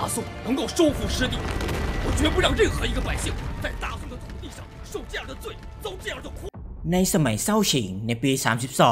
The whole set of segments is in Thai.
大宋能够收复失地，我绝不让任何一个百姓在大宋的土地上受这样的罪，遭这样的苦。ในสมัยเซาฉิงในปี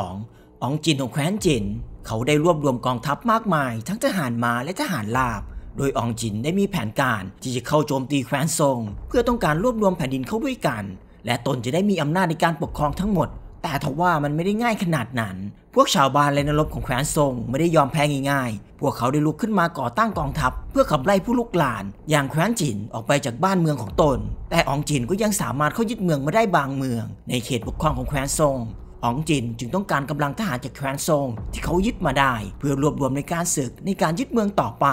32องจินของแคว้นจิน เขาได้รวบรวมกองทัพมากมาย ทั้งทหารมาและทหารลาบ โดยองจินได้มีแผนการที่จะเข้าโจมตีแคว้นซงเพื่อต้องการรวบรวมแผ่นดินเข้าด้วยกัน และตนจะได้มีอำนาจในการปกครองทั้งหมดแต่ทว่ามันไม่ได้ง่ายขนาดนั้น พวกชาวบ้านและนรบของแคว้นซงไม่ได้ยอมแพ้ง่ายๆ พวกเขาได้ลุกขึ้นมาก่อตั้งกองทัพเพื่อขับไล่ผู้ลุกลาน อย่างแคว้นจินออกไปจากบ้านเมืองของตน แต่อองจินก็ยังสามารถเข้ายึดเมืองมาได้บางเมือง ในเขตปกครองของแคว้นซงอองจินจึงต้องการกำลังทหารจากแคว้นซงที่เขายึดมาได้ เพื่อรวบรวมในการศึกในการยึดเมืองต่อไป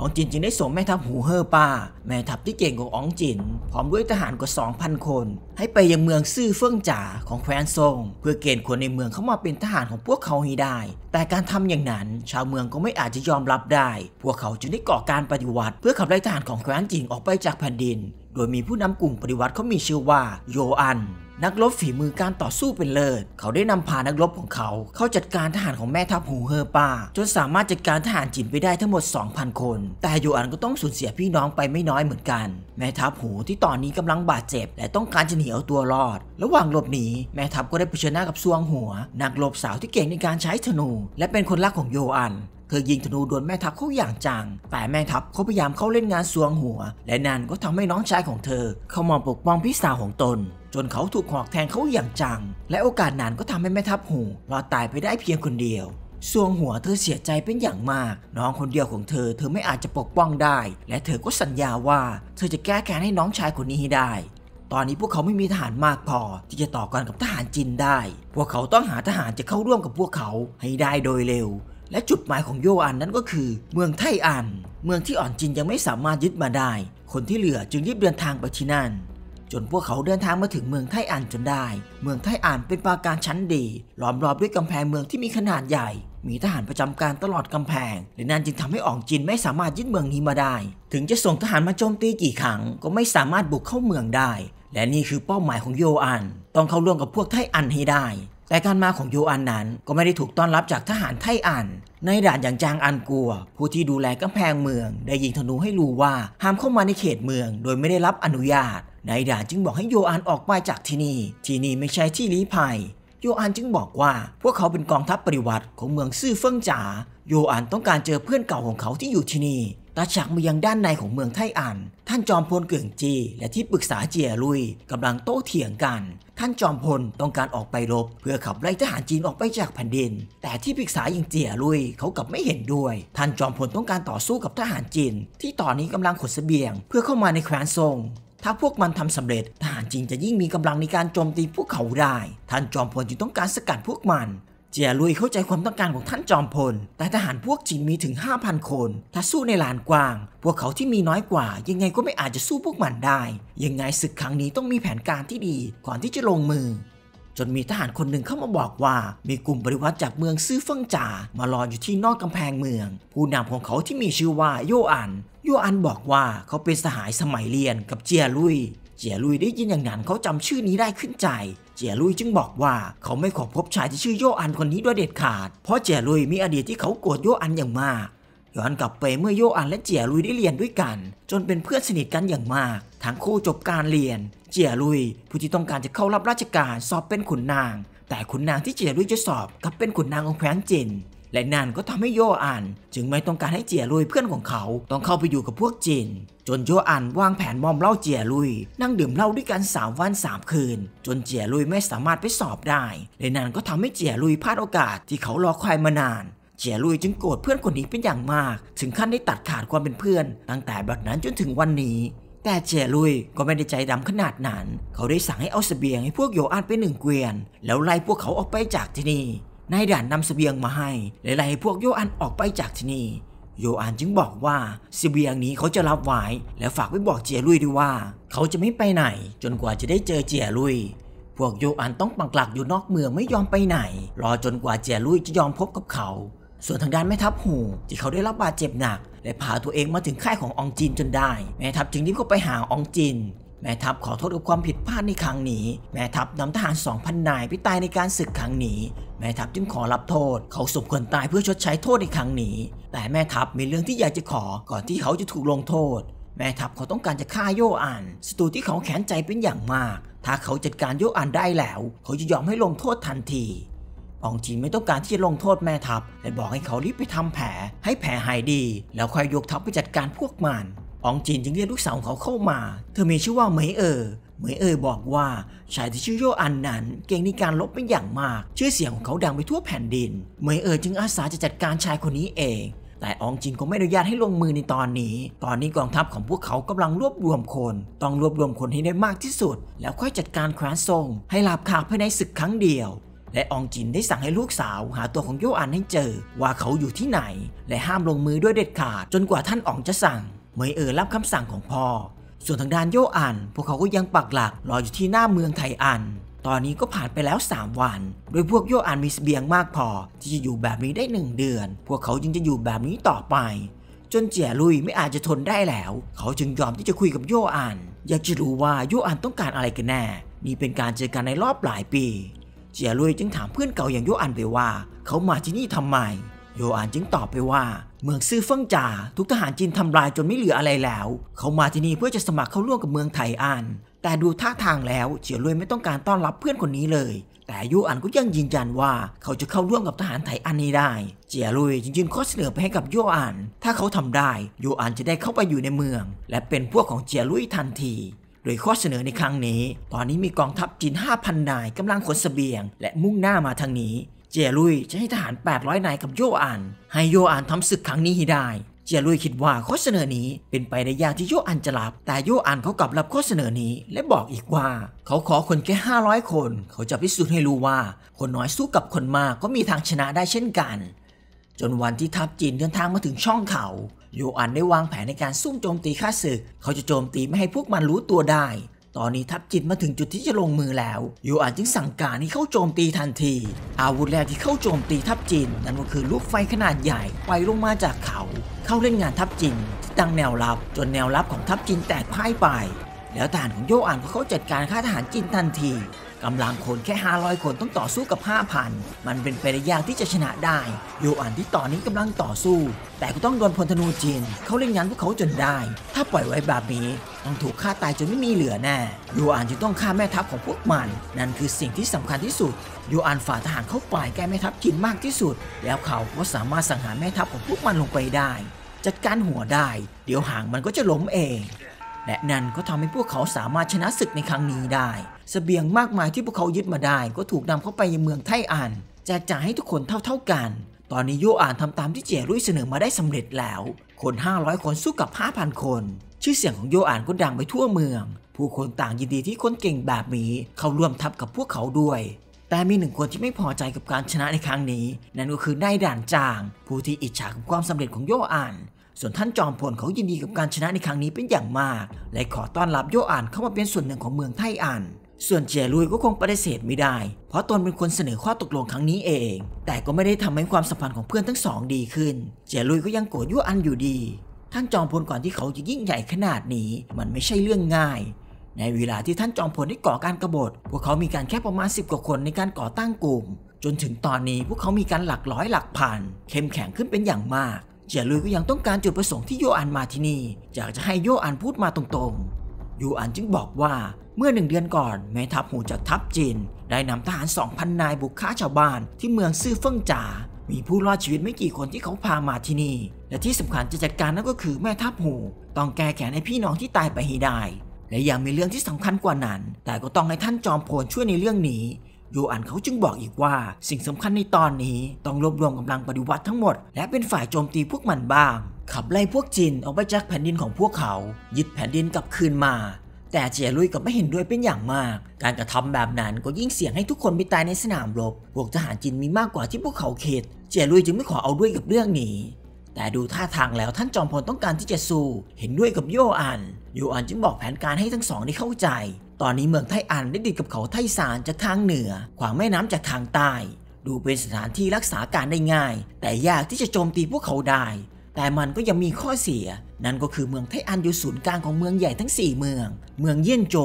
อองจินจึงได้ส่งแม่ทัพหูเฮอป้า แม่ทัพที่เก่งของอองจิน พร้อมด้วยทหารกว่า2,000 คน ให้ไปยังเมืองซื่อเฟื่องจ่าของแคว้นซงเพื่อเกณฑ์คนในเมืองเข้ามาเป็นทหารของพวกเขาให้ได้ แต่การทำอย่างนั้น ชาวเมืองก็ไม่อาจจะยอมรับได้พวกเขาจึงได้ก่อการปฏิวัติเพื่อขับไล่ทหารของแคว้นจิงออกไปจากแผ่นดิน โดยมีผู้นำกลุ่มปฏิวัติเขามีชื่อว่าโยอันนักรบฝีมือการต่อสู้เป็นเลิศ เขาได้นำพานักรบของเขาเข้าจัดการทหารของแม่ทัพหูเฮอป้า จนสามารถจัดการทหารจีนไปได้ทั้งหมด 2,000 คน แต่โยอันก็ต้องสูญเสียพี่น้องไปไม่น้อยเหมือนกัน แม่ทัพหูที่ตอนนี้กำลังบาดเจ็บและต้องการจะหนีเอาตัวรอด ระหว่างหลบหนีแม่ทัพก็ได้เผชิญหน้ากับซวงหัว นักรบสาวที่เก่งในการใช้ธนู และเป็นคนรักของโยอันเธอยิงธนูโดนแม่ทัพเขาอย่างจัง แต่แม่ทัพเขาพยายามเข้าเล่นงานสวงหัว และนั่นก็ทำให้น้องชายของเธอเข้ามาปกป้องพี่สาวของตน จนเขาถูกหอกแทงเขาอย่างจัง และโอกาสนั้นก็ทำให้แม่ทัพหูรอดตายไปได้เพียงคนเดียว สวงหัวเธอเสียใจเป็นอย่างมาก น้องคนเดียวของเธอ เธอไม่อาจจะปกป้องได้ และเธอก็สัญญาว่า เธอจะแก้แค้นให้น้องชายคนนี้ให้ได้ ตอนนี้พวกเขาไม่มีทหารมากพอ ที่จะต่อกรกับทหารจีนได้ พวกเขาต้องหาทหารจะเข้าร่วมกับพวกเขาให้ได้โดยเร็วและจุดหมายของโยอันนั้นก็คือ เมืองไทอัน เมืองที่อ่อนจินยังไม่สามารถยึดมาได้ คนที่เหลือจึงรีบเดินทางไปที่นั่นจนพวกเขาเดินทางมาถึงเมืองไทอันจนได้ เมืองไทอันเป็นปราการชั้นดีล้อมรอบด้วยกำแพงเมืองที่มีขนาดใหญ่ มีทหารประจำการตลอดกำแพงและนั่นจึงทำให้อ่องจินไม่สามารถยึดเมืองนี้มาได้ ถึงจะส่งทหารมาโจมตีกี่ครั้งก็ไม่สามารถบุกเข้าเมืองได้และนี่คือเป้าหมายของโยอัน ต้องเข้าร่วมกับพวกไทอันให้ได้แต่การมาของโยอันนั้นก็ไม่ได้ถูกต้อนรับจากทหารไทอัน ในด่านอย่างจางอันกัว ผู้ที่ดูแลกำแพงเมืองได้ยิงธนูให้รู้ว่าห้ามเข้ามาในเขตเมืองโดยไม่ได้รับอนุญาตนายด่านจึงบอกให้โยอันออกไปจากที่นี่ ที่นี่ไม่ใช่ที่ลี้ภัยโยอันจึงบอกว่าพวกเขาเป็นกองทัพปริวัติของเมืองซื่อเฟิงจ๋าโยอันต้องการเจอเพื่อนเก่าของเขาที่อยู่ที่นี่ตาฉากมายังด้านในของเมืองไทอันท่านจอมพลเกื่งจีและที่ปรึกษาเจียลุยกำลังโต้เถียงกันท่านจอมพลต้องการออกไปรบเพื่อขับไล่ทหารจีนออกไปจากแผ่นดิน แต่ที่ปรึกษาย่ิงเจียลุยเขากลับไม่เห็นด้วย ท่านจอมพลต้องการต่อสู้กับทหารจีนที่ตอนนี้กำลังขดเสบียงเพื่อเข้ามาในแคว้นซงถ้าพวกมันทำสำเร็จทหารจีนจะยิ่งมีกำลังในการโจมตีพวกเขาได้ท่านจอมพลจึงต้องการสกัดพวกมันเจียลุยเข้าใจความต้องการของท่านจอมพล แต่ทหารพวกจีนมีถึง 5,000 คน ถ้าสู้ในลานกว้าง พวกเขาที่มีน้อยกว่ายังไงก็ไม่อาจจะสู้พวกมันได้ ยังไงศึกครั้งนี้ต้องมีแผนการที่ดี ก่อนที่จะลงมือ จนมีทหารคนหนึ่งเข้ามาบอกว่า มีกลุ่มบริวัตจากเมืองซื่อเฟิงจ่ามารออยู่ที่นอกกำแพงเมือง ผู้นำของเขาที่มีชื่อว่าโยอัน โยอันบอกว่าเขาเป็นสหายสมัยเรียนกับเจียลุยเจียลุยได้ยินอย่างนั้นเขาจำชื่อนี้ได้ขึ้นใจ เจียลุยจึงบอกว่าเขาไม่ขอพบชายที่ชื่อโยอันคนนี้ด้วยเด็ดขาด เพราะเจียลุยมีอดีตที่เขาโกรธโยอันอย่างมาก ย้อนกลับไปเมื่อโยอันและเจียลุยได้เรียนด้วยกัน จนเป็นเพื่อนสนิทกันอย่างมาก ทั้งคู่จบการเรียน เจียลุยผู้ที่ต้องการจะเข้ารับราชการสอบเป็นขุนนาง แต่ขุนนางที่เจียลุยจะสอบกลับเป็นขุนนางของแควงจินและนั่นก็ทำให้โยอันจึงไม่ต้องการให้เจียลุยเพื่อนของเขา ต้องเข้าไปอยู่กับพวกจีนจนโยอันวางแผนมอมเหล้าเจียลุย นั่งดื่มเหล้าด้วยกัน3 วัน 3 คืน จนเจียลุยไม่สามารถไปสอบได้ และนั่นก็ทำให้เจียลุยพลาดโอกาสที่เขารอคอยมานาน เจียลุยจึงโกรธเพื่อนคนนี้เป็นอย่างมาก ถึงขั้นได้ตัดขาดความเป็นเพื่อน ตั้งแต่บัดนั้นจนถึงวันนี้ แต่เจียลุยก็ไม่ได้ใจดำขนาดนั้น เขาได้สั่งให้เอาสเสบียงให้พวกโยอันไปหนึ่งเกวียนแล้วไล่พวกเขาออกไปจากที่นี่นายด่านนำสเสบียงมาให้และไล่พวกโยอันออกไปจากที่นี่โยอันจึงบอกว่าสเสบียงนี้เขาจะรับไว้ และฝากไว้บอกเจียลุยด้วยว่า เขาจะไม่ไปไหนจนกว่าจะได้เจอเจียลุยพวกโยอันต้องปักลักอยู่นอกเมืองไม่ยอมไปไหนรอจนกว่าเจียลุยจะยอมพบกับเขา ส่วนทางด้านแม่ทัพหูที่เขาได้รับบาดเจ็บหนักและพาตัวเองมาถึงค่ายขององจินจนได้แม่ทัพจึงรีบเข้าไปหาองจินแม่ทัพขอโทษกับความผิดพลาดในครั้งนี้ แม่ทัพนำทหาร2,000นายไปตายในการศึกครั้งนี้ แม่ทัพจึงขอรับโทษ เขาสมควรตายเพื่อชดใช้โทษในครั้งนี้ แต่แม่ทัพมีเรื่องที่อยากจะขอ ก่อนที่เขาจะถูกลงโทษ แม่ทัพเขาต้องการจะฆ่าโยอันศัตรูที่เขาแข็งใจเป็นอย่างมาก ถ้าเขาจัดการโยอันได้แล้ว เขาจะยอมให้ลงโทษทันทีอองจีนไม่ต้องการที่จะลงโทษแม่ทัพและบอกให้เขารีบไปทำแผลให้แผลหายดี แล้วค่อยยกทัพไปจัดการพวกมันอองจินจึงเรียกลูกสาวของเขาเข้ามา เธอมีชื่อว่าเหมยเอรอเหมยเอ๋ยบอกว่าชายที่ชื่อโยอันนั้นเก่งในการลบเป็นอย่างมาก ชื่อเสียงของเขาดังไปทั่วแผ่นดินเหมยเอ๋ยจึงอาสาจะจัดการชายคนนี้เอง แต่อองจินคงไม่อนุญาตให้ลงมือในตอนนี้ ตอนนี้กองทัพของพวกเขากำลังรวบรวมคน ต้องรวบรวมคนให้ได้มากที่สุด แล้วค่อยจัดการแคว้นซงให้ลาบคาภายในศึกครั้งเดียว และอองจินได้สั่งให้ลูกสาวหาตัวของโยอันให้เจอว่าเขาอยู่ที่ไหน และห้ามลงมือด้วยเด็ดขาดจนกว่าท่านอองจะสั่งเมยเอ๋อรับคำสั่งของพ่อ ส่วนทางด้านโยอันพวกเขาก็ยังปักหลักรออยู่ที่หน้าเมืองไทอัน ตอนนี้ก็ผ่านไปแล้ว 3 วันโดยพวกโยอันมีสเสบียงมากพอที่จะอยู่แบบนี้ได้ 1 เดือน พวกเขาจึงจะอยู่แบบนี้ต่อไป จนเจียลุยไม่อาจจะทนได้แล้ว เขาจึงยอมที่จะคุยกับโยอันอยากจะรู้ว่าโยอันต้องการอะไรกันแน่นี่เป็นการเจอกันในรอบหลายปีเจียลุยจึงถามเพื่อนเก่าอย่างโยอันไปว่าเขามาที่นี่ทำไมโยอันจึงตอบไปว่าเมืองซื่อเฟิ่งจ่าถูกทหารจีนทำลายจนไม่เหลืออะไรแล้ว เขามาที่นี่เพื่อจะสมัครเข้าร่วมกับเมืองไทอันแต่ดูท่าทางแล้วเฉียวลุยไม่ต้องการต้อนรับเพื่อนคนนี้เลย แต่ยูอันก็ยังยืนยันว่าเขาจะเข้าร่วมกับทหารไทอันนี้ได้ เจียลุยจึงยื่นข้อเสนอไปให้กับยูอันถ้าเขาทำได้ยูอันจะได้เข้าไปอยู่ในเมือง และเป็นพวกของเจียลุยทันทีโดยข้อเสนอในครั้งนี้ตอนนี้มีกองทัพจีน5,000นายกำลังขนสเสบียง และมุ่งหน้ามาทางนี้เจียลุยจะให้ทหาร 800 นายกับโยอันให้โยอันทำศึกครั้งนี้ให้ได้ เจียลุยคิดว่าข้อเสนอนี้ เป็นไปได้ยากที่โยอันจะรับ แต่โยอันเขากลับรับข้อเสนอนี้และบอกอีกว่า เขาขอคนแค่500 คน เขาจะพิสูจน์ให้รู้ว่า คนน้อยสู้กับคนมาก ก็มีทางชนะได้เช่นกัน จนวันที่ทัพจีนเดินทางมาถึงช่องเขา โยอันได้วางแผนในการซุ่มโจมตีข้าศึก เขาจะโจมตีไม่ให้พวกมันรู้ตัวได้ตอนนี้ทัพจิตมาถึงจุดที่จะลงมือแล้วยูอานจึงสั่งการให้เข้าโจมตีทันที อาวุธแรกที่เข้าโจมตีทัพจินนั้นก็คือลูกไฟขนาดใหญ่ไปลงมาจากเขา เข้าเล่นงานทัพจินที่ตั้งแนวรับจนแนวรับของทัพจินแตกพ่ายไป แล้วทหารของโยอานก็เข้าจัดการฆ่าทหารจินทันทีกำลังคนแค่ 500 คนต้องต่อสู้กับ 5,000 มันเป็นไปได้ยากที่จะชนะได้ โยอันที่ตอนนี้กำลังต่อสู้ แต่ก็ต้องโดนพลธนูจีนเขาเล่นงานพวกเขาจนได้ ถ้าปล่อยไว้แบบนี้ ต้องถูกฆ่าตายจนไม่มีเหลือแน่ โยอันจึงต้องฆ่าแม่ทัพของพวกมัน นั่นคือสิ่งที่สำคัญที่สุด โยอันฝ่าทหารเข้าไปแก้แม่ทัพจีนมากที่สุด แล้วเขาก็สามารถสังหารแม่ทัพของพวกมันลงไปได้ จัดการหัวได้ เดี๋ยวหางมันก็จะล้มเองและนั่นก็ทำให้พวกเขาสามารถชนะศึกในครั้งนี้ได้สเสบียงมากมายที่พวกเขายึดมาได้ก็ถูกนำเข้าไปยังเมืองไทอันแจกจ่ายให้ทุกคนเท่าๆกัน ตอนนี้โยอ่านทำตามที่เจรุ่ยเสนอมาได้สำเร็จแล้ว คน500คนสู้กับ5,000คน ชื่อเสียงของโยอ่านก็ดังไปทั่วเมือง ผู้คนต่างยินดีที่คนเก่งแบบนี้ เข้าร่วมทัพกับพวกเขาด้วย แต่มีหนึ่งคนที่ไม่พอใจกับการชนะในครั้งนี้ นั่นก็คือนายด่านจาง ผู้ที่อิจฉากับความสำเร็จของโยอานส่วนท่านจอมพลเขายินดีกับการชนะในครั้งนี้เป็นอย่างมาก และขอต้อนรับโยอ่านเข้ามาเป็นส่วนหนึ่งของเมืองไทอันส่วนเจลุยก็คงปฏิเสธไม่ได้เพราะตนเป็นคนเสนอข้อตกลงครั้งนี้เอง แต่ก็ไม่ได้ทำให้ความสัมพันธ์ของเพื่อนทั้งสอง ดีขึ้นเจลุยก็ยังโกรธโยอันอยู่ดีท่านจอมพลก่อนที่เขาจะยิ่งใหญ่ขนาดนี้ มันไม่ใช่เรื่องง่าย ในเวลาที่ท่านจอมพลได้ก่อการกรบฏพวกเขามีการแค่ประมาณ10กว่าคนในการก่อตั้งกลุ่มจนถึงตอนนี้พวกเขามีการหลักร้อยหลักพันเข้มแข็งขึ้นเป็นอย่างมากเฉียลุยก็ยังต้องการจุดประสงค์ที่โยอันมาที่นี่อยากจะให้โยอันพูดมาตรง ๆ โยอันจึงบอกว่าเมื่อหนึ่งเดือนก่อนแม่ทัพหูจากทัพจีนได้นำทหาร 2,000 นายบุกฆ่าชาวบ้านที่เมืองซื่อเฟิ่งจ่ามีผู้รอดชีวิตไม่กี่คนที่เขาพามาที่นี่ และที่สำคัญจะจัดการนั่นก็คือแม่ทัพหู ต้องแก้แค้นให้พี่น้องที่ตายไปให้ได้และยังมีเรื่องที่สำคัญกว่านั้น แต่ก็ต้องให้ท่านจอมพลช่วยในเรื่องนี้ยูอันเขาจึงบอกอีกว่า สิ่งสำคัญในตอนนี้ต้องรวบรวมกำลังปฏิวัติทั้งหมดและเป็นฝ่ายโจมตีพวกมันบ้างขับไล่พวกจีนออกไปจากแผ่นดินของพวกเขายึดแผ่นดินกลับคืนมา แต่เจียลุยก็ไม่เห็นด้วยเป็นอย่างมาก การกระทำแบบนั้นก็ยิ่งเสี่ยงให้ทุกคนไปตายในสนามรบ พวกทหารจีนมีมากกว่าที่พวกเขาคิดเจียลุยจึงไม่ขอเอาด้วยกับเรื่องนี้ แต่ดูท่าทางแล้วท่านจอมพลต้องการที่จะสู้เห็นด้วยกับโยอันโยอันจึงบอกแผนการให้ทั้งสองได้เข้าใจตอนนี้เมืองไทอันได้ติดกับเขาไทซานจากทางเหนือขวางแม่น้ำจากทางใต้ ดูเป็นสถานที่รักษาการได้ง่าย แต่ยากที่จะโจมตีพวกเขาได้ แต่มันก็ยังมีข้อเสีย นั่นก็คือเมืองไทอันอยู่ศูนย์กลางของเมืองใหญ่ทั้ง 4 เมือง เมืองเยี่ยนโจ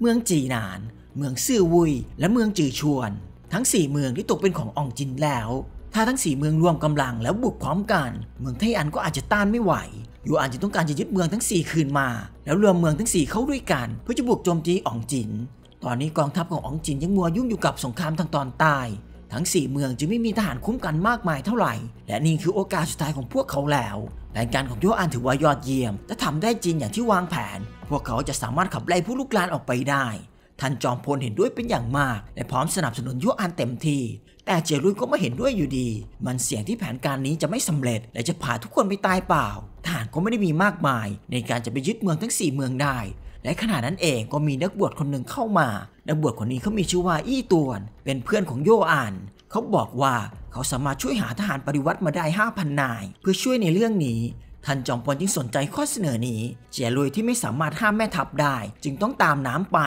เมืองจีหนาน เมืองซื่อวุย และเมืองจือชวน ทั้ง 4 เมืองที่ตกเป็นของอองจินแล้ว ถ้าทั้ง 4 เมืองรวมกำลังแล้วบุกพร้อมกัน เมืองไทอันก็อาจจะต้านไม่ไหวยูอานจึงต้องการจะยึดเมืองทั้ง 4 คืนมา แล้วรวมเมืองทั้ง4เข้าด้วยกันเพื่อจะบุกโจมตีอ๋องจิน ตอนนี้กองทัพของอ๋องจินยังมัวยุ่งอยู่กับสงครามทางตอนใต้ทั้ง4เมืองจึงไม่มีทหารคุ้มกันมากมายเท่าไหร่และนี่คือโอกาสสุดท้ายของพวกเขาแล้วแผนการของโยอันถือว่ายอดเยี่ยมและทำได้จริงอย่างที่วางแผน พวกเขาจะสามารถขับไล่ผู้ลุกลานออกไปได้ท่านจอมพลเห็นด้วยเป็นอย่างมากและพร้อมสนับสนุนโยอันเต็มที่ แต่เจรุยก็ไม่เห็นด้วยอยู่ดี มันเสี่ยงที่แผนการนี้จะไม่สำเร็จ และจะพาทุกคนไปตายเปล่าทหารก็ไม่ได้มีมากมาย ในการจะไปยึดเมืองทั้ง 4 เมืองได้ และขณะนั้นเองก็มีนักบวชคนหนึ่งเข้ามา นักบวชคนนี้เขามีชื่อว่าอี้ตวนเป็นเพื่อนของโยอาน เขาบอกว่าเขาสามารถช่วยหาทหารปริวัติมาได้ 5,000 นาย เพื่อช่วยในเรื่องนี้ ท่านจอมพลจึงสนใจข้อเสนอนี้เจียลุยที่ไม่สามารถห้ามแม่ทัพได้ จึงต้องตามน้ำไป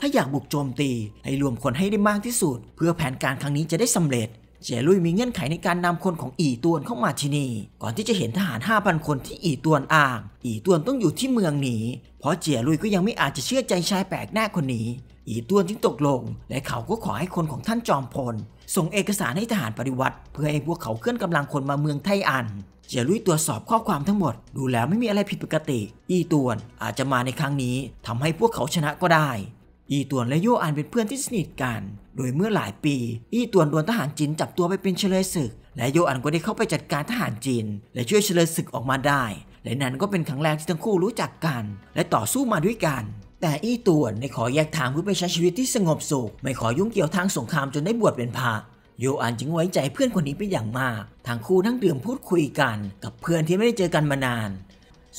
ถ้าอยากบุกโจมตีให้รวมคนให้ได้มากที่สุด เพื่อแผนการครั้งนี้จะได้สำเร็จเจลุยมีเงื่อนไขในการนำคนของอีตวนเข้ามาที่นี่ก่อนที่จะเห็นทหาร5,000คนที่อีตวนอ้าง อีตวนต้องอยู่ที่เมืองนี้ เพราะเจลุยก็ยังไม่อาจจะเชื่อใจชายแปลกหน้าคนนี้ อีตวนจึงตกลง และเขาก็ขอให้คนของท่านจอมพลส่งเอกสารให้ทหารปฏิวัติ เพื่อให้พวกเขาเคลื่อนกำลังคนมาเมืองไทอัน เจลุยตรวจสอบข้อความทั้งหมด ดูแล้วไม่มีอะไรผิดปกติ อีตวนอาจจะมาในครั้งนี้ ทำให้พวกเขาชนะก็ได้อีตวนและโยอันเป็นเพื่อนที่สนิทกันโดยเมื่อหลายปีอี้ตวนโดนทหารจีนจับตัวไปเป็นเฉลยศึก และโยอันก็ได้เข้าไปจัดการทหารจีน และช่วยเฉลยศึกออกมาได้ และนั้นก็เป็นครั้งแรกที่ทั้งคู่รู้จักกัน และต่อสู้มาด้วยกัน แต่อี้ตวนในขอแยกทางเพื่อไปใช้ชีวิตที่สงบสุขไม่ขอยุ่งเกี่ยวทางสงครามจนได้บวชเป็นพระโยอันจึงไว้ใจเพื่อนคนนี้เป็นอย่างมากทั้งคู่นั่งดื่มพูดคุยกันกับเพื่อนที่ไม่ได้เจอกันมานาน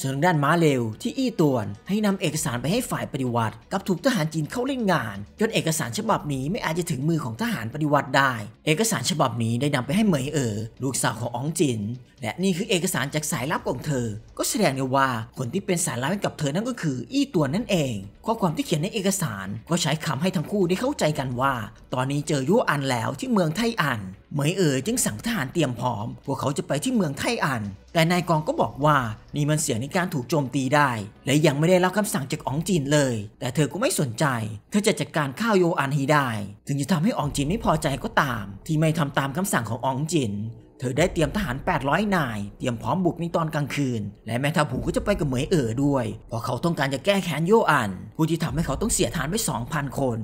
ส่วนด้านม้าเลวที่อี้ตวน ให้นำเอกสารไปให้ฝ่ายปฏิวัติ กับถูกทหารจีนเข้าเล่นงาน จนเอกสารฉบับนี้ไม่อาจจะถึงมือของทหารปฏิวัติได้ เอกสารฉบับนี้ได้นำไปให้เหมยเอ๋อลูกสาวของอ๋องจิน และนี่คือเอกสารจากสายลับของเธอ ก็แสดงได้ว่า คนที่เป็นสายลับกับเธอนั่นก็คือ อี้ตวนนั่นเอง ข้อความที่เขียนในเอกสาร ก็ใช้คำให้ทั้งคู่ได้เข้าใจกันว่า ตอนนี้เจอยั่วอันแล้วที่เมืองไทอันเหมยเอ๋ยจึงสั่งทหารเตรียมพร้อมพวกเขาจะไปที่เมืองไทอัน แต่นายกองก็บอกว่านี่มันเสี่ยงในการถูกโจมตีได้ และยังไม่ได้รับคำสั่งจากอองจินเลย แต่เธอก็ไม่สนใจ เธอจะจัดการข้าวโยอันฮีได้ ถึงจะทำให้อองจินไม่พอใจก็ตาม ที่ไม่ทำตามคำสั่งของอองจินเธอได้เตรียมทหาร800นายเตรียมพร้อมบุกในตอนกลางคืน และแม่ทัพหูก็จะไปกับเหมยเอ๋อด้วย เพราะเขาต้องการจะแก้แค้นโยอัน ผู้ที่ทำให้เขาต้องเสียฐานไป 2,000 คน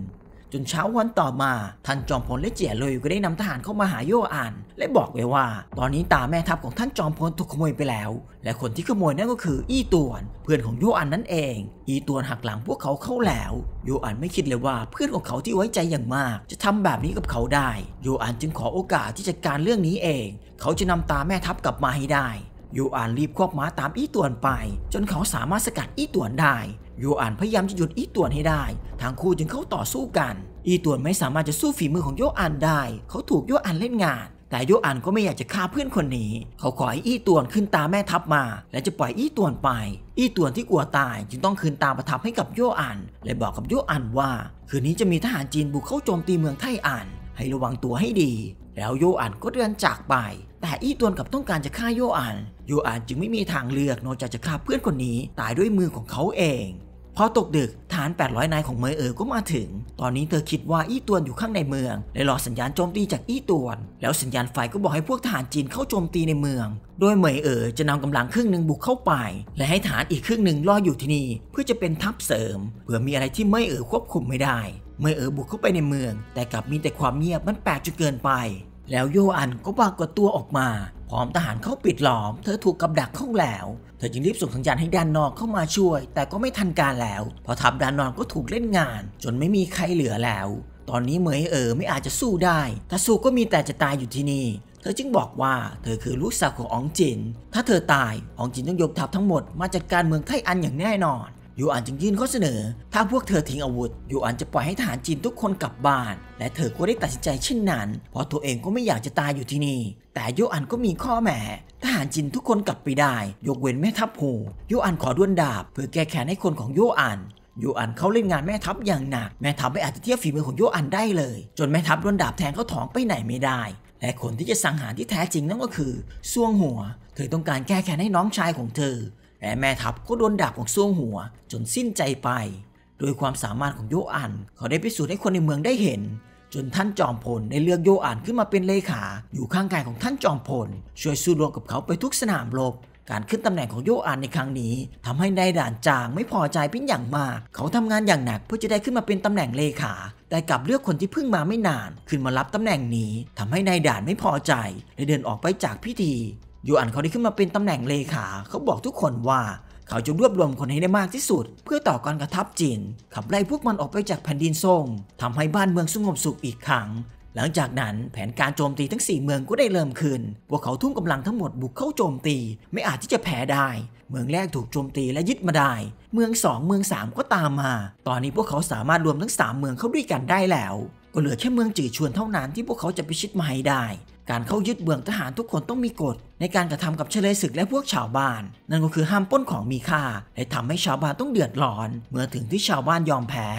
จนเช้าวันต่อมา ท่านจอมพลและเจี๋ยเลย ก็ได้นำทหารเข้ามาหาโยอานและบอกไว้ว่า ตอนนี้ตาแม่ทัพของท่านจอมพลถูกขโมยไปแล้ว และคนที่ขโมยนั่นก็คือ อี้ตวนเพื่อนของโยอานนั่นเอง อี้ตวนหักหลังพวกเขาเข้าแล้ว โยอานไม่คิดเลยว่าเพื่อนของเขาที่ไว้ใจอย่างมาก จะทำแบบนี้กับเขาได้โยอานจึงขอโอกาสที่จะการเรื่องนี้เอง เขาจะนำตาแม่ทัพกลับมาให้ได้โยอานรีบควบม้าตามอี้ตวนไป จนเขาสามารถสกัดอี้ตวนได้โยอันพยายามจะหยุดอีต่วนให้ได้ทั้งคู่จึงเข้าต่อสู้กัน อีต่วนไม่สามารถจะสู้ฝีมือของโยอันได้ เขาถูกโยอันเล่นงาน แต่โยอันก็ไม่อยากจะฆ่าเพื่อนคนนี้ เขาขอให้อีต่วนขึ้นตาแม่ทัพมา และจะปล่อยอีต่วนไป อีต่วนที่กลัวตายจึงต้องคืนตาประทับให้กับโยอัน และบอกกับโยอันว่า คืนนี้จะมีทหารจีนบุกเข้าโจมตีเมืองไทอันให้ระวังตัวให้ดี แล้วโยอันก็เดินจากไป แต่อีต่วนกับต้องการจะฆ่าโยอันโยอันจึงไม่มีทางเลือกนอกจากจะฆ่าเพื่อนคนนี้ ตายด้วยมือของเขาเองพอตกดึกฐาน800นายของเมยเอ๋อก็มาถึง ตอนนี้เธอคิดว่าอี้ตวนอยู่ข้างในเมืองเลยรอสัญญาณโจมตีจากอี้ตวน แล้วสัญญาณไฟก็บอกให้พวกทหารจีนเข้าโจมตีในเมือง โดยเหมยเอ๋อจะนำกำลังครึ่งหนึ่งบุกเข้าไป และให้ฐานอีกครึ่งหนึ่งรออยู่ที่นี่ เพื่อจะเป็นทัพเสริมเผื่อมีอะไรที่เมยเอ๋อควบคุมไม่ได้เมยเอ๋อบุกเข้าไปในเมือง แต่กลับมีแต่ความเงียบมันแปลกจนเกินไปแล้วโยอันก็ปรากฏตัวออกมา พร้อมทหารเข้าปิดล้อม เธอถูกกับดักเข้าแล้ว เธอจึงรีบส่งสัญญาณให้ด้านนอกเข้ามาช่วย แต่ก็ไม่ทันการแล้ว พอทับด้านนอกก็ถูกเล่นงาน จนไม่มีใครเหลือแล้ว ตอนนี้เหมยเอ๋อไม่อาจจะสู้ได้ ถ้าสู้ก็มีแต่จะตายอยู่ที่นี่ เธอจึงบอกว่า เธอคือลูกสาวของอองจิน ถ้าเธอตายอองจินต้องยกทัพทั้งหมดมาจัดการเมืองไทอันอย่างแน่นอนยูอันจึงยื่นข้อเสนอ ถ้าพวกเธอทิ้งอาวุธยูอันจะปล่อยให้ทหารจีนทุกคนกลับบ้าน และเธอก็ได้ตัดสินใจเช่นนั้น เพราะตัวเองก็ไม่อยากจะตายอยู่ที่นี่ แต่ยูอันก็มีข้อแม้ ทหารจีนทุกคนกลับไปได้ ยกเว้นแม่ทัพโฮยูอันขอด้วนดาบ เพื่อแก้แค้นให้คนของยูอันยูอันเขาเล่นงานแม่ทัพอย่างหนัก แม่ทัพไม่อาจจะเทียบฝีมือของยูอันได้เลย จนแม่ทัพด้วนดาบแทงเขาท้องไปไหนไม่ได้ และคนที่จะสังหารที่แท้จริงนั่นก็คือซ่วงหัว เธอต้องการแก้แค้นให้น้องชายของเธอและแม่ทัพก็โดนดาบของซ่วงหัวจนสิ้นใจไป โดยความสามารถของโยอันเขาได้พิสูจน์ให้คนในเมืองได้เห็น จนท่านจอมพลได้เลือกโยอันขึ้นมาเป็นเลขา อยู่ข้างกายของท่านจอมพลช่วยสู้รบกับเขาไปทุกสนามรบ การขึ้นตำแหน่งของโยอันในครั้งนี้ ทำให้นายด่านจางไม่พอใจเป็นอย่างมาก เขาทำงานอย่างหนักเพื่อจะได้ขึ้นมาเป็นตำแหน่งเลขาแต่กลับเลือกคนที่เพิ่งมาไม่นาน ขึ้นมารับตำแหน่งนี้ ทำให้นายด่านไม่พอใจและเดินออกไปจากพิธียูอันเขาได้ขึ้นมาเป็นตำแหน่งเลขาเขาบอกทุกคนว่าเขาจะรวบรวมคนให้ได้มากที่สุด เพื่อต่อกรกระทับจีนขับไล่พวกมันออกไปจากแผ่นดินซงทำให้บ้านเมืองสงบสุขอีกครั้งหลังจากนั้น แผนการโจมตีทั้ง 4 เมืองก็ได้เริ่มขึ้น พวกเขาทุ่มกำลังทั้งหมดบุกเข้าโจมตีไม่อาจที่จะแพ้ได้ เมืองแรกถูกโจมตีและยึดมาได้ เมืองสองเมือง 3 ก็ตามมา ตอนนี้พวกเขาสามารถรวมทั้ง 3 เมืองเข้าด้วยกันได้แล้ว ก็เหลือแค่เมืองจือชวนเท่านั้น ที่พวกเขาจะไปชิดมาให้ได้การเข้ายึดเบืองทหารทุกคนต้องมีกฎในการกระทำกับเฉลยศึกและพวกชาวบ้าน นั่นก็คือห้ามป้นของมีค่าและทำให้ชาวบ้านต้องเดือดร้อนเมื่อถึงที่ชาวบ้านยอมแพ้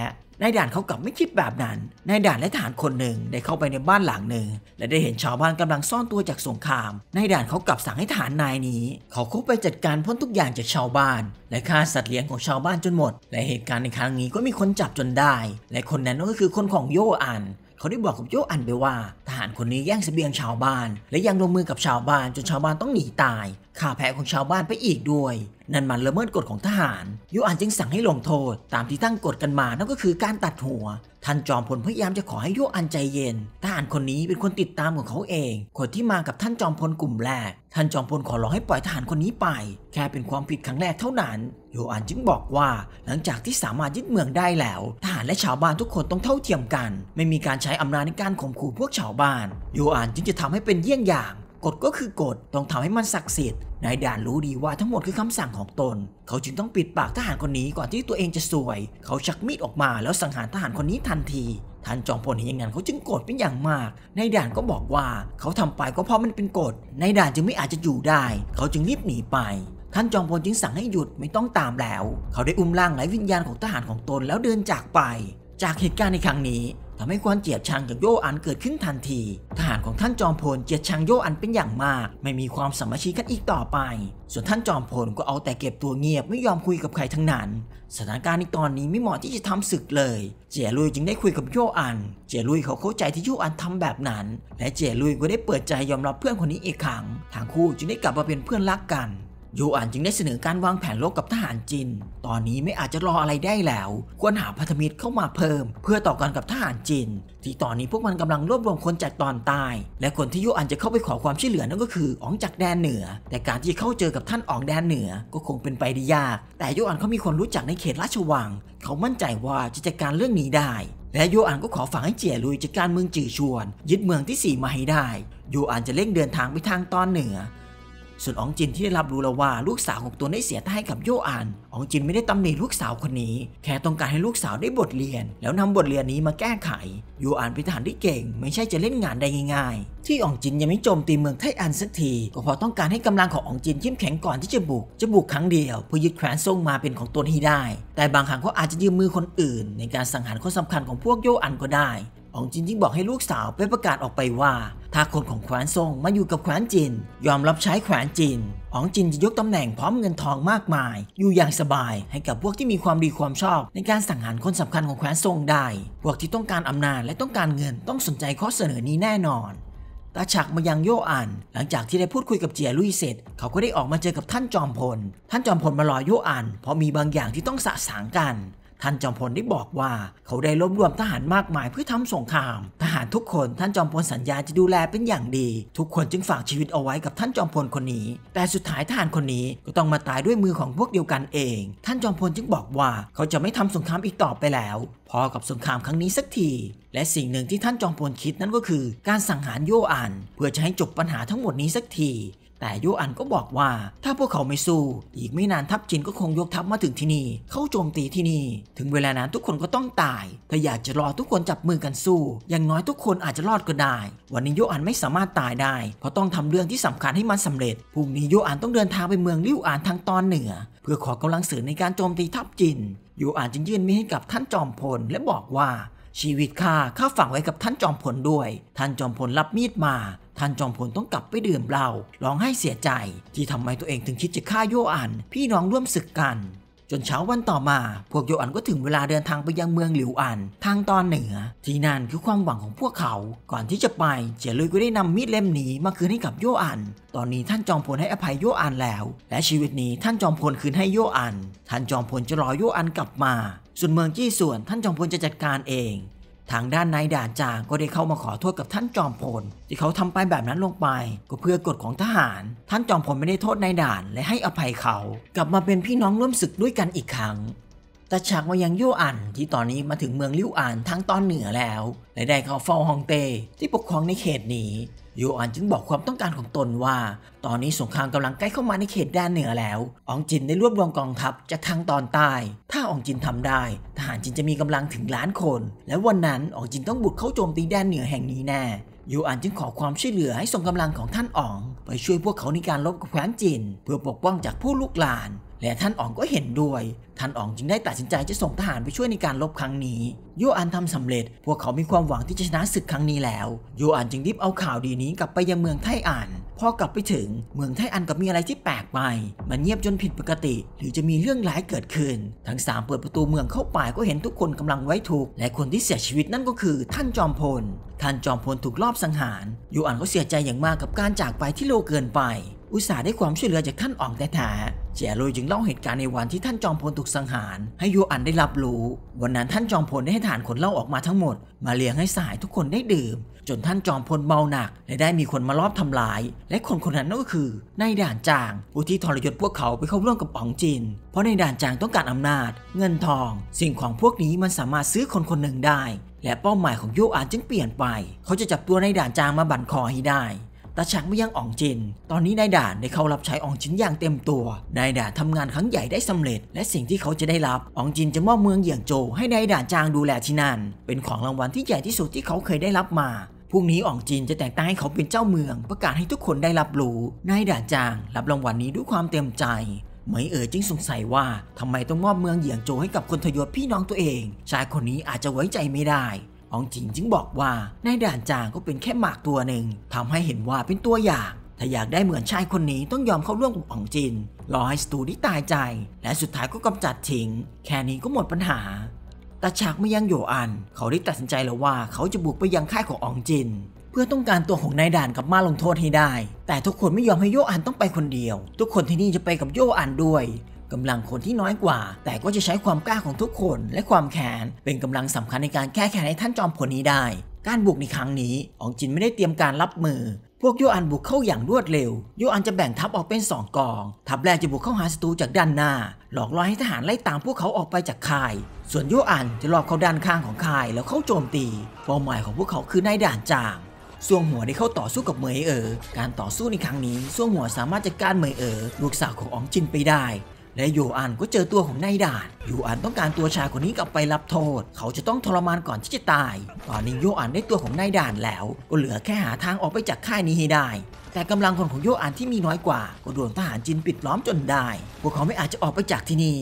นายด่านเขากลับไม่คิดแบบนั้นนายด่านและทหารคนหนึ่งได้เข้าไปในบ้านหลังหนึ่งและได้เห็นชาวบ้านกำลังซ่อนตัวจากสงครามนายด่านเขากลับสั่งให้ทหารนายนี้เขาเข้าไปจัดการพ้นทุกอย่างจากชาวบ้านและฆ่าสัตว์เลี้ยงของชาวบ้านจนหมดและเหตุการณ์ในครั้งนี้ก็มีคนจับจนได้ และคนนั้นก็คือคนของโยอันเขาได้บอกกับโยอันไปว่า ทหารคนนี้แย่งสเสบียงชาวบ้าน และยังลงมือกับชาวบ้าน จนชาวบ้านต้องหนีตายฆ่าแพะของชาวบ้านไปอีกด้วย นั่นมันละเมิดกฎของทหารโยอันจึงสั่งให้ลงโทษตามที่ตั้งกฎกันมานั่นก็คือการตัดหัวท่านจอมพลพยายามจะขอให้โยอันใจเย็น ทหารคนนี้เป็นคนติดตามของเขาเอง คนที่มากับท่านจอมพลกลุ่มแรก ท่านจอมพลขอร้องให้ปล่อยทหารคนนี้ไป แค่เป็นความผิดครั้งแรกเท่านั้น โยอันจึงบอกว่า หลังจากที่สามารถยึดเมืองได้แล้ว ทหารและชาวบ้านทุกคนต้องเท่าเทียมกัน ไม่มีการใช้อำนาจในการข่มขู่พวกชาวบ้าน โยอันจึงจะทำให้เป็นเยี่ยงอย่างกฎก็คือกฎต้องทำให้มันศักดิ์สิทธิ์ นายด่านรู้ดีว่าทั้งหมดคือคำสั่งของตน เขาจึงต้องปิดปากทหารคนนี้ก่อนที่ตัวเองจะสวย เขาชักมีดออกมา แล้วสังหารทหารคนนี้ทันที ท่านจอมพลเห็นอย่างนั้นเขาจึงโกรธเป็นอย่างมาก นายด่านก็บอกว่า เขาทำไปก็เพราะมันเป็นกฎนายด่านจึงไม่อาจจะอยู่ได้ เขาจึงรีบหนีไป ท่านจอมพลจึงสั่งให้หยุดไม่ต้องตามแล้ว เขาได้อุ้มล่างไหลวิญญาณของทหารของตนแล้วเดินจากไป จากเหตุการณ์ในครั้งนี้ทำให้ความเจียดชังจากโยอันเกิดขึ้นทันทีทหารของท่านจอมพลเจียดชังโยอันเป็นอย่างมาก ไม่มีความสามัคคีกันอีกต่อไป ส่วนท่านจอมพลก็เอาแต่เก็บตัวเงียบไม่ยอมคุยกับใครทั้งนั้น สถานการณ์ในตอนนี้ไม่เหมาะที่จะทำศึกเลย เจียลุยจึงได้คุยกับโยอัน เจียลุยเขาเข้าใจที่โยอันทำแบบนั้นและเจียลุยก็ได้เปิดใจยอมรับเพื่อนคนนี้อีกครั้งทั้งคู่จึงได้กลับมาเป็นเพื่อนรักกันยูอันจึงได้เสนอการวางแผนลบกับทหารจีนตอนนี้ไม่อาจจะรออะไรได้แล้ว ควรหาพันธมิตรเข้ามาเพิ่ม เพื่อต่อกรกับทหารจีนที่ตอนนี้พวกมันกำลังรวบรวมคนจากตอนใต้ และคนที่ยูอันจะเข้าไปขอความช่วยเหลือนั่นก็คืออองจากแดนเหนือ แต่การที่เข้าเจอกับท่านอองแดนเหนือก็คงเป็นไปได้ยาก แต่ยูอันเขามีคนรู้จักในเขตราชวัง เขามั่นใจว่าจะจัดการเรื่องนี้ได้ และโยอันก็ขอฝากให้เจียลุยจัดการเมืองจื่อชวนยึดเมืองที่สี่มาให้ได้โยอันจะเร่งเดินทางไปทางตอนเหนือส่วนอองจินที่ได้รับรู้แล้วว่าลูกสาวของตัวได้เสียใต้กับโยอันอองจินไม่ได้ตำหนิลูกสาวคนนี้ แค่ต้องการให้ลูกสาวได้บทเรียน แล้วนำบทเรียนนี้มาแก้ไข โยอันเป็นทหารที่เก่งไม่ใช่จะเล่นงานได้ง่าย ๆ ที่อองจินยังไม่โจมตีเมืองไทอันสักทีก็เพราะต้องการให้กำลังของอองจินเข้มแข็งก่อนที่จะบุก จะบุกครั้งเดียว เพื่อยึดแคว้นซ่งมาเป็นของตนให้ได้ แต่บางครั้งก็อาจจะยืมมือคนอื่น ในการสังหารคนสาคัญของพวกโยอันก็ได้อองจินจึงบอกให้ลูกสาวไปประกาศออกไปว่าถ้าคนของแขวนซ่งมาอยู่กับแขวนจินยอมรับใช้แขวนจินอ๋องจินจะยกตำแหน่งพร้อมเงินทองมากมาย อยู่อย่างสบายให้กับพวกที่มีความดีความชอบในการสังหารคนสำคัญของแขวนซ่งได้ พวกที่ต้องการอำนาจและต้องการเงินต้องสนใจข้อเสนอนี้แน่นอนตาฉักมายังโยอันหลังจากที่ได้พูดคุยกับเจียลุยเสร็จเขาก็ได้ออกมาเจอกับท่านจอมพลท่านจอมพลมารอโยอันเพราะมีบางอย่างที่ต้องสะสางกันท่านจอมพลได้บอกว่าเขาได้รวบรวมทหารมากมายเพื่อทำสงคราม ทหารทุกคนท่านจอมพลสัญญาจะดูแลเป็นอย่างดี ทุกคนจึงฝากชีวิตเอาไว้กับท่านจอมพลคนนี้ แต่สุดท้ายทหารคนนี้ก็ต้องมาตายด้วยมือของพวกเดียวกันเอง ท่านจอมพลจึงบอกว่าเขาจะไม่ทำสงครามอีกต่อไปแล้ว พอกับสงครามครั้งนี้สักที และสิ่งหนึ่งที่ท่านจอมพลคิดนั่นก็คือการสังหารโยอันเพื่อจะให้จบปัญหาทั้งหมดนี้สักทีแต่โยอันก็บอกว่า ถ้าพวกเขาไม่สู้ อีกไม่นานทัพจีนก็คงยกทัพมาถึงที่นี่เข้าโจมตีที่นี่ถึงเวลานั้นทุกคนก็ต้องตาย ถ้าอยากจะรอทุกคนจับมือกันสู้อย่างน้อยทุกคนอาจจะรอดก็ได้วันนี้โยอันไม่สามารถตายได้เพราะต้องทำเรื่องที่สำคัญให้มันสำเร็จพรุ่งนี้โยอันต้องเดินทางไปเมืองลิ่วอานทางตอนเหนือเพื่อขอกำลังเสริมในการโจมตีทัพจีนโยอันจึงยื่นมีให้กับท่านจอมพลและบอกว่าชีวิตข้าข้าฝังไว้กับท่านจอมพลด้วย ท่านจอมพลรับมีดมา ท่านจอมพลต้องกลับไปดื่มเหล้าร้องไห้เสียใจ ที่ทำไมตัวเองถึงคิดจะฆ่าโยอัน พี่น้องร่วมศึกกัน จนเช้าวันต่อมา พวกโยอันก็ถึงเวลาเดินทางไปยังเมืองหลิวอัน ทางตอนเหนือ ที่นั่นคือความหวังของพวกเขา ก่อนที่จะไปเจียลุยก็ได้นำมีดเล่มนี้มาคืนให้กับโยอัน ตอนนี้ท่านจอมพลให้อภัยโยอันแล้ว และชีวิตนี้ท่านจอมพลคืนให้โยอัน ท่านจอมพลจะรอโยอันกลับมาส่วนเมืองจี้ส่วนท่านจอมพลจะจัดการเอง ทางด้านนายด่านจางก็ได้เข้ามาขอโทษกับท่านจอมพลที่เขาทำไปแบบนั้นลงไปก็เพื่อกฎของทหาร ท่านจอมพลไม่ได้โทษนายด่านและให้อภัยเขา กลับมาเป็นพี่น้องร่วมศึกด้วยกันอีกครั้งแต่ฉากมายังยู่อันที่ตอนนี้มาถึงเมืองลิวอันทั้งตอนเหนือแล้วและได้เข้าเฝ้าฮองเต้ที่ปกครองในเขตนี้ยูอันจึงบอกความต้องการของตนว่าตอนนี้สงครามกำลังใกล้เข้ามาในเขตแดนเหนือแล้วอองจินได้รวบรวมกองทัพจากทางตอนใต้ถ้าอองจินทำได้ทหารจินจะมีกำลังถึงล้านคนและวันนั้นอองจินต้องบุกเข้าโจมตีแดนเหนือแห่งนี้แน่ยูอันจึงขอความช่วยเหลือให้ส่งกำลังของท่านอ๋องไปช่วยพวกเขาในการลบกับแคว้นจีนเพื่อปกป้องจากผู้ลุกลานและท่านอ๋องก็เห็นด้วย ท่านอ๋องจึงได้ตัดสินใจจะส่งทหารไปช่วยในการลบครั้งนี้โยอันทำสำเร็จ พวกเขามีความหวังที่จะชนะศึกครั้งนี้แล้วโยอันจึงรีบเอาข่าวดีนี้กลับไปยังเมืองไทอัน พอกลับไปถึง เมืองไทอันก็มีอะไรที่แปลกใหม่มันเงียบจนผิดปกติ หรือจะมีเรื่องร้ายเกิดขึ้น ทั้งสามเปิดประตูเมืองเข้าไปก็เห็นทุกคนกำลังไว้ทุกข์และคนที่เสียชีวิตนั่นก็คือท่านจอมพล ท่านจอมพลถูกลอบสังหารโยอันก็เสียใจอย่างมากกับการจากไปที่โลเกินไปอุตส่าห์ได้ความช่วยเหลือจากท่านอ่องแท้ๆเจยรจึงเล่าเหตุการณ์ในวันที่ท่านจอมพลถูกสังหาร ให้โยอันได้รับรู้ วันนั้นท่านจอมพลได้ให้ฐานขนเหล้าออกมาทั้งหมด มาเลี้ยงให้สายทุกคนได้ดื่ม จนท่านจอมพลเมาหนัก และได้มีคนมาลอบทำลาย และคนคนนั้นก็คือนายด่านจางผู้ที่ทรยศพวกเขาไปเข้าร่วมกับอ๋องจินเพราะนายด่านจางต้องการอำนาจ เงินทอง สิ่งของพวกนี้มันสามารถซื้อคนคนหนึ่งได้ และเป้าหมายของโยอันจึงเปลี่ยนไป เขาจะจับตัวนายด่านจางมาบั่นคอให้ได้ตาฉางไม่ยังอองจิน ตอนนี้นายด่านได้เข้ารับใช้อองจินอย่างเต็มตัว นายด่านทำงานครั้งใหญ่ได้สำเร็จ และสิ่งที่เขาจะได้รับอองจินจะมอบเมืองเหยียงโจ ให้นายด่านจางดูแลที่นั่นเป็นของรางวัลที่ใหญ่ที่สุดที่เขาเคยได้รับมาพรุ่งนี้อ่องจินจะแต่งตั้งให้เขาเป็นเจ้าเมือง ประกาศให้ทุกคนได้รับรู้นายด่านจางรับรางวัลนี้ด้วยความเต็มใจเหมยเอ๋อจึงสงสัยว่า ทำไมต้องมอบเมืองเหยียงโจให้กับคนทยศพี่น้องตัวเองชายคนนี้อาจจะไว้ใจไม่ได้อองจิงจึงบอกว่าในด่านจางก็เป็นแค่หมากตัวหนึ่งทำให้เห็นว่าเป็นตัวอย่าง ถ้าอยากได้เหมือนชายคนนี้ต้องยอมเข้าร่วมกับอองจิน รอให้สตูนี่ตายใจ และสุดท้ายก็กำจัดทิ้ง แค่นี้ก็หมดปัญหา แต่ฉากไม่ยังโยอัน เขาได้ตัดสินใจแล้วว่าเขาจะบุกไปยังค่ายของอองจิน เพื่อต้องการตัวของนายด่านกับมาลงโทษให้ได้ แต่ทุกคนไม่ยอมให้โยอันต้องไปคนเดียว ทุกคนที่นี่จะไปกับโยอันด้วยกำลังคนที่น้อยกว่า แต่ก็จะใช้ความกล้าของทุกคน และความแข็นเป็นกำลังสำคัญในการแก้แค้นให้ท่านจอมพลนี้ได้ การบุกในครั้งนี้องจินไม่ได้เตรียมการรับมือ พวกโยอันบุกเข้าอย่างรวดเร็ว โยอันจะแบ่งทัพออกเป็นสองกอง ทัพแรกจะบุกเข้าหาศัตรูจากด้านหน้า หลอกล่อให้ทหารไล่ตามพวกเขาออกไปจากค่าย ส่วนโยอันจะหลอกเขาด้านข้างของค่ายแล้วเข้าโจมตีเป้าหมายของพวกเขาคือนายด่านจางส่วงหัวได้เข้าต่อสู้กับเหมยเอ๋อการต่อสู้ในครั้งนี้ส่วงหัวสามารถจัดการเหมยเอ๋อลูกสาวของอองจินไปได้และโยอันก็เจอตัวของนายด่าน โยอันต้องการตัวชายคนนี้กลับไปรับโทษ เขาจะต้องทรมานก่อนที่จะตาย ตอนนี้โยอันได้ตัวของนายด่านแล้ว ก็เหลือแค่หาทางออกไปจากค่ายนี้ให้ได้ แต่กำลังคนของโยอันที่มีน้อยกว่าก็โดนทหารจีนปิดล้อมจนได้ พวกเขาไม่อาจจะออกไปจากที่นี่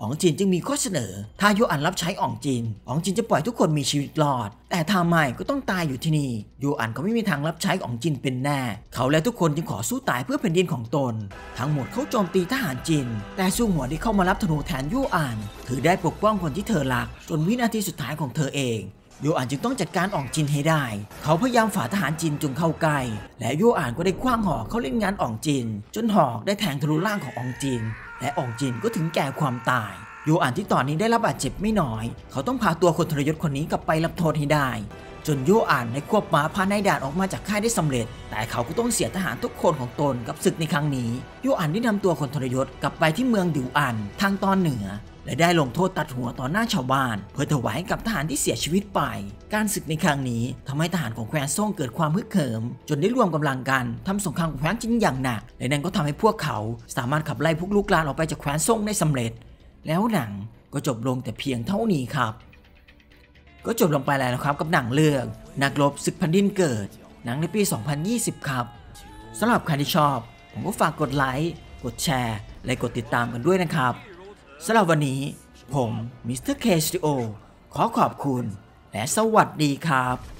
อ๋องจินจึงมีข้อเสนอ ถ้าโยอันรับใช้อ๋องจินอ๋องจินจะปล่อยทุกคนมีชีวิตรอด แต่ทาไมก็ต้องตายอยู่ที่นี่โยอันก็ไม่มีทางรับใช้อ๋องจินเป็นแน่ เขาและทุกคนจึงขอสู้ตายเพื่อแผ่นดินของตน ทั้งหมดเขาโจมตีทหารจิน แต่ซูหัวได้เข้ามารับธนูแทนโยอันถือได้ปกป้องคนที่เธอรัก จนวินาทีสุดท้ายของเธอเองโยอันจึงต้องจัดการอ่องจินให้ได้ เขาพยายามฝ่าทหารจินจนเข้าใกล้ และโยอันก็ได้คว้างหอกเข้าเล่นงานอ่องจิน จนหอกได้แทงทะลุร่างของอ่องจินและอองจินก็ถึงแก่ความตาย โยอันที่ตอนนี้ได้รับบาดเจ็บไม่น้อย เขาต้องพาตัวคนทรยศคนนี้กลับไปรับโทษให้ได้จนโยอ่านได้ควบหมาพาในด่านออกมาจากค่ายได้สำเร็จ แต่เขาก็ต้องเสียทหารทุกคนของตนกับศึกในครั้งนี้ โยอ่านได้นำตัวคนทรยศกลับไปที่เมืองดิวอันทางตอนเหนือ และได้ลงโทษตัดหัวต่อหน้าชาวบ้าน เพื่อถวายให้กับทหารที่เสียชีวิตไป การศึกในครั้งนี้ทำให้ทหารของแคว้นซ่งเกิดความฮึกเหิม จนได้รวมกำลังกันทำสงครามกับแคว้นจิงอย่างหนัก และนั่นก็ทำให้พวกเขา สามารถขับไล่พวกลูกหลานออกไปจากแคว้นซ่งได้สำเร็จ แล้วหนังก็จบลงแต่เพียงเท่านี้ครับก็จบลงไปแล้วนะครับกับหนังเรื่องนักรบศึกพันดินเกิดหนังในปี 2020 ครับสำหรับใครที่ชอบ ผมก็ฝากกดไลค์ กดแชร์ และกดติดตามกันด้วยนะครับสำหรับวันนี้ผมมิสเตอร์เคสติโอขอขอบคุณ และสวัสดีครับ